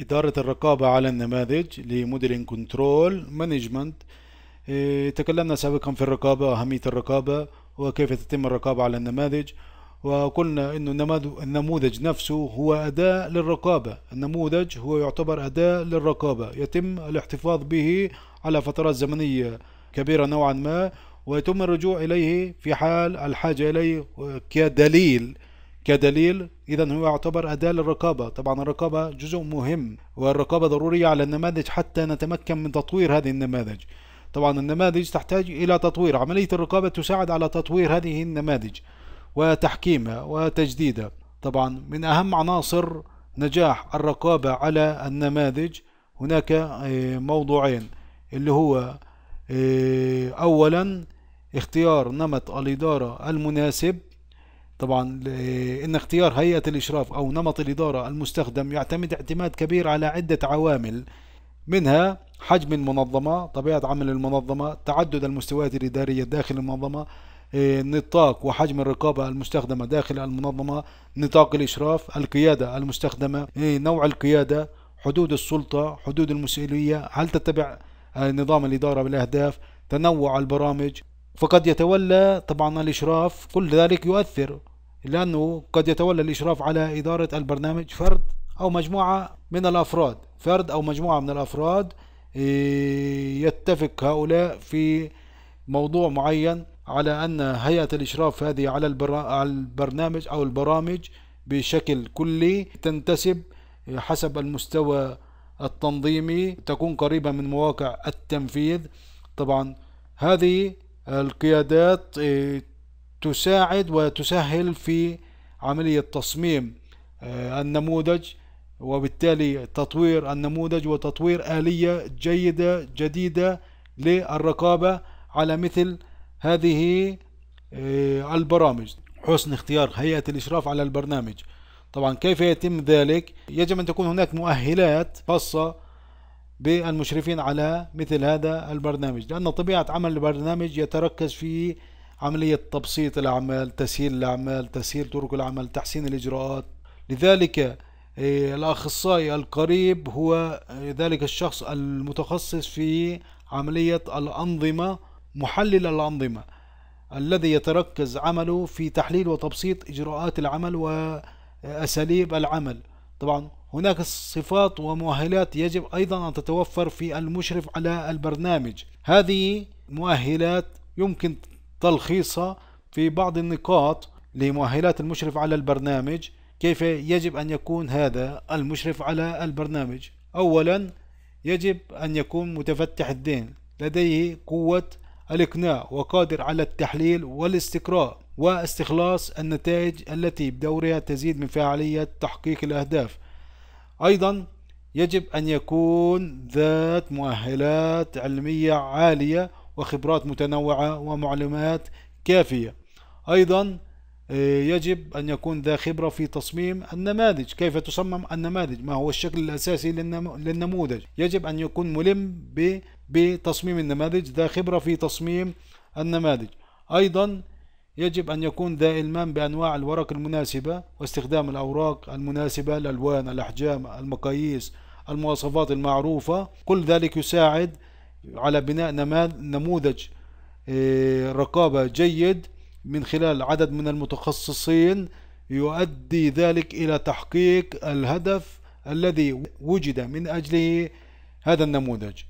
إدارة الرقابة على النماذج لموديلين كنترول مانجمنت إيه، تكلمنا سابقا في الرقابة أهمية الرقابة وكيف تتم الرقابة على النماذج وقلنا أن النموذج نفسه هو أداة للرقابة النموذج هو يعتبر أداة للرقابة يتم الاحتفاظ به على فترات زمنية كبيرة نوعا ما ويتم الرجوع إليه في حال الحاجة إليه كدليل كدليل إذا هو يعتبر أداة للرقابة طبعا الرقابة جزء مهم والرقابة ضرورية على النماذج حتى نتمكن من تطوير هذه النماذج طبعا النماذج تحتاج إلى تطوير عملية الرقابة تساعد على تطوير هذه النماذج وتحكيمها وتجديدها طبعا من أهم عناصر نجاح الرقابة على النماذج هناك آه، موضوعين اللي هو آه، أولا اختيار نمط الإدارة المناسب طبعا إن اختيار هيئة الإشراف أو نمط الإدارة المستخدم يعتمد اعتماد كبير على عدة عوامل منها حجم المنظمة طبيعة عمل المنظمة تعدد المستويات الإدارية داخل المنظمة إيه، نطاق وحجم الرقابة المستخدمة داخل المنظمة نطاق الإشراف القيادة المستخدمة إيه، نوع القيادة حدود السلطة حدود المسؤولية هل تتبع آه، نظام الإدارة بالأهداف تنوع البرامج فقد يتولى طبعا الإشراف كل ذلك يؤثر لأنه قد يتولى الإشراف على إدارة البرنامج فرد أو مجموعة من الأفراد فرد أو مجموعة من الأفراد إيه، يتفق هؤلاء في موضوع معين على أن هيئة الإشراف هذه على البرنامج أو البرامج بشكل كلي تنتسب حسب المستوى التنظيمي تكون قريبة من مواقع التنفيذ طبعا هذه القيادات إيه، تساعد وتسهل في عملية تصميم آه، النموذج وبالتالي تطوير النموذج وتطوير آلية جيدة جديدة للرقابة على مثل هذه آه، البرامج حسن اختيار هيئة الإشراف على البرنامج طبعا كيف يتم ذلك يجب أن تكون هناك مؤهلات خاصة بالمشرفين على مثل هذا البرنامج لأن طبيعة عمل البرنامج يتركز في عملية تبسيط الأعمال تسهيل الأعمال تسهيل طرق العمل تحسين الإجراءات لذلك إيه، الأخصائي القريب هو إيه، ذلك الشخص المتخصص في عملية الأنظمة محلل الأنظمة الذي يتركز عمله في تحليل وتبسيط إجراءات العمل وأساليب العمل طبعا هناك صفات ومؤهلات يجب أيضا أن تتوفر في المشرف على البرنامج هذه مؤهلات يمكن تلخيصها في بعض النقاط لمؤهلات المشرف على البرنامج كيف يجب أن يكون هذا المشرف على البرنامج أولا يجب أن يكون متفتح الدين لديه قوة الإقناع وقادر على التحليل والاستقراء واستخلاص النتائج التي بدورها تزيد من فعالية تحقيق الأهداف أيضا يجب أن يكون ذات مؤهلات علمية عالية وخبرات متنوعة ومعلومات كافية أيضا آه، يجب أن يكون ذا خبرة في تصميم النماذج كيف تصمم النماذج ما هو الشكل الأساسي للنموذج يجب أن يكون ملم بتصميم النماذج ذا خبرة في تصميم النماذج أيضا يجب أن يكون ذا إلمام بأنواع الورق المناسبة واستخدام الأوراق المناسبة الألوان الأحجام المقاييس المواصفات المعروفة كل ذلك يساعد على بناء نموذج آه، رقابة جيد من خلال عدد من المتخصصين يؤدي ذلك إلى تحقيق الهدف الذي وجد من أجله هذا النموذج